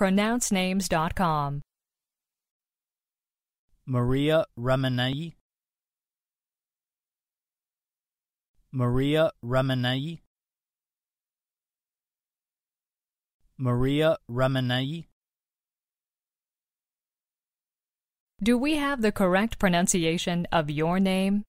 pronouncenames.com. Maria Ramanai Maria Ramanai Maria Ramanai Do we have the correct pronunciation of your name?